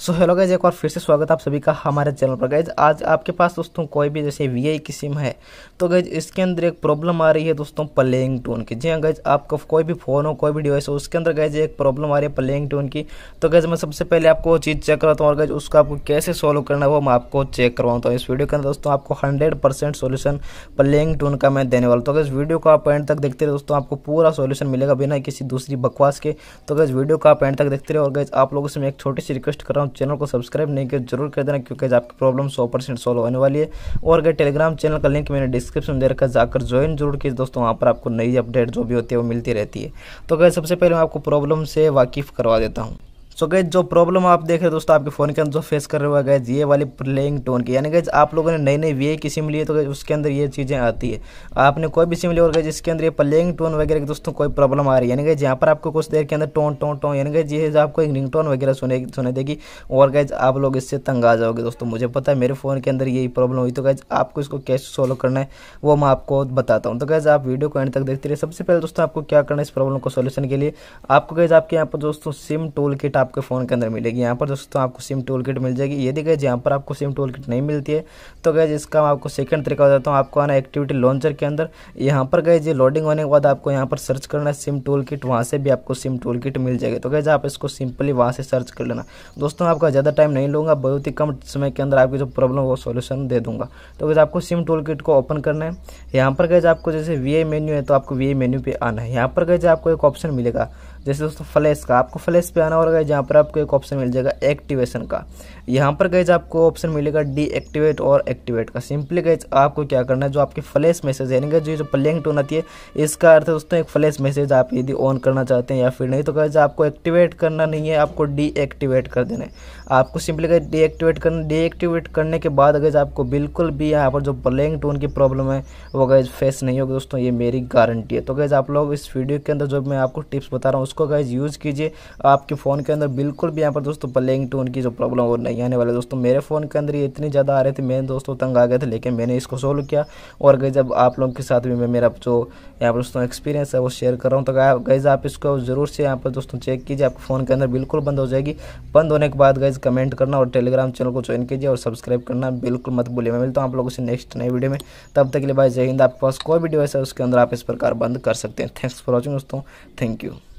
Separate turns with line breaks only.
so hello guys एक बार फिर से स्वागत आप सभी का हमारे चैनल पर गाइज आज आपके पास दोस्तों कोई भी जैसे वी की सिम है तो गाइज इसके अंदर एक प्रॉब्लम आ रही है दोस्तों प्लेइंग टोन की जी हाँ गाइज आपका कोई भी फ़ोन हो कोई भी डिवाइस हो उसके अंदर गाइज एक प्रॉब्लम आ रही है प्लेइंग टोन की तो गाइज मैं सबसे पहले आपको वो चीज़ चेक कराता हूँ और गाइज उसको आपको कैसे सॉल्व करना है वो मैं आपको चेक करवाता हूँ इस वीडियो के अंदर दोस्तों आपको hundred percent solution playing tone का मैं देने वाला तो गाइज वीडियो को आप एंड तक देखते रहे दोस्तों आपको पूरा सोल्यूशन मिलेगा बिना किसी दूसरी बकवास के तो गाइज वीडियो को आप एंड तक देखते रहे और गाइज आप लोगों से मैं एक छोटी सी रिक्वेस्ट कर रहा हूँ टेलीग्राम चैनल को सब्सक्राइब नहीं किया जरूर कर देना क्योंकि आपकी प्रॉब्लम सौ परसेंट सॉल्व होने वाली है और अगर टेलीग्राम चैनल का लिंक मैंने डिस्क्रिप्शन दे रखा जाकर ज्वाइन जरूर कीजिए दोस्तों वहाँ पर आपको नई अपडेट जो भी होती है वो मिलती रहती है तो अगर सबसे पहले मैं आपको प्रॉब्लम से वाकिफ़ करवा देता हूँ सो गैज जो प्रॉब्लम आप देख रहे हो दोस्तों आपके फ़ोन के अंदर जो फेस कर रहे हो गैज ये वाली प्लेइंग टोन की यानी गैज आप लोगों ने नई नई वी की सिम ली है तो उसके अंदर ये चीज़ें आती है आपने कोई भी सिम लिया और गैज इसके अंदर ये प्लेइंग टोन वगैरह की दोस्तों कोई प्रॉब्लम आ रही है यानी गैज यहाँ पर आपको कुछ देर के अंदर टोन टोन टोन यानी गैज ये आपको एक रिंग टोन वगैरह सुने सुने देगी और गैज आप लोग इससे तंग आ जाओगे दोस्तों मुझे पता है मेरे फ़ोन के अंदर यही प्रॉब्लम हुई तो गैज आपको इसको कैसे सोल्व करना है वो मैं आपको बताता हूँ तो गैज आप वीडियो को एंड तक देखते रहे सबसे पहले दोस्तों आपको क्या करना है इस प्रॉब्लम को सोल्यूशन के लिए आपको गैज आपके यहाँ पर दोस्तों सिम टोल किट आपके फ़ोन के अंदर मिलेगी यहाँ पर दोस्तों आपको सिम टूल किट मिल जाएगी ये देखिए यहाँ पर आपको सिम टूल किट नहीं मिलती है तो गए इसका आपको सेकंड तरीका बताता हूँ आपको आना एक्टिविटी लॉन्चर के अंदर यहाँ पर गए जी लोडिंग होने के बाद आपको यहाँ पर सर्च करना है सिम टूल किट वहाँ से भी आपको सिम टूल किट मिल जाएगी तो गए आप इसको सिंपली वहाँ से सर्च कर लेना दोस्तों आपका ज़्यादा टाइम नहीं लूँगा बहुत ही कम समय के अंदर आपकी जो प्रॉब्लम वो सोल्यूशन दे दूँगा तो गए आपको सिम टूल किट को ओपन करना है यहाँ पर गए आपको जैसे वी मेन्यू है तो आपको वी मेन्यू पर आना है यहाँ पर गए आपको एक ऑप्शन मिलेगा जैसे दोस्तों फ्लैश का आपको फ्लैश पे आना होगा जहाँ पर आपको एक ऑप्शन मिल जाएगा एक्टिवेशन का यहाँ पर गए आपको ऑप्शन मिलेगा डीएक्टिवेट और एक्टिवेट का सिंपली गए आपको क्या करना है जो आपके फ्लैश मैसेज है जो जो प्लिंग टोन आती है इसका अर्थ है दोस्तों एक फ्लैश मैसेज आप यदि ऑन करना चाहते हैं या फिर नहीं तो गए आपको एक्टिवेट करना नहीं है आपको डीएक्टिवेट कर देना है आपको सिंपली गैज डीएक्टिवेट करना डीएक्टिवेट करने के बाद अगर आपको बिल्कुल भी यहाँ पर जो प्लिंग टोन की प्रॉब्लम है वो गैज फेस नहीं होगी दोस्तों ये मेरी गारंटी है तो गए आप लोग इस वीडियो के अंदर जो मैं आपको टिप्स बता रहा हूँ उसको अगर यूज़ कीजिए आपके फ़ोन के अंदर बिल्कुल भी यहाँ पर दोस्तों प्लेंग टोन की जो प्रॉब्लम वो नहीं आने वाले दोस्तों मेरे फ़ोन के अंदर ये इतनी ज़्यादा आ रहे थे मेरे दोस्तों तंग आ गए थे लेकिन मैंने इसको सोल्व किया और गई जब आप लोगों के साथ भी मैं मेरा जो यहाँ पर दोस्तों एक्सपीरियंस है वो शेयर कर रहा हूँ तो गैज़ आप इसको ज़रूर से यहाँ पर दोस्तों चेक कीजिए आपके फ़ोन के अंदर बिल्कुल बंद हो जाएगी बंद होने के बाद गैज़ कमेंट करना और टेलीग्राम चैनल को ज्वाइन कीजिए और सब्सक्राइब करना बिल्कुल मत भूलिए मैं मिलता हूँ आप लोगों से नेक्स्ट नई वीडियो में तब तक के लिए भाई जय हिंद आपके पास कोई भी डिवाइस है उसके अंदर आप इस प्रकार बंद कर सकते हैं थैंक्स फॉर वॉचिंग दोस्तों थैंक यू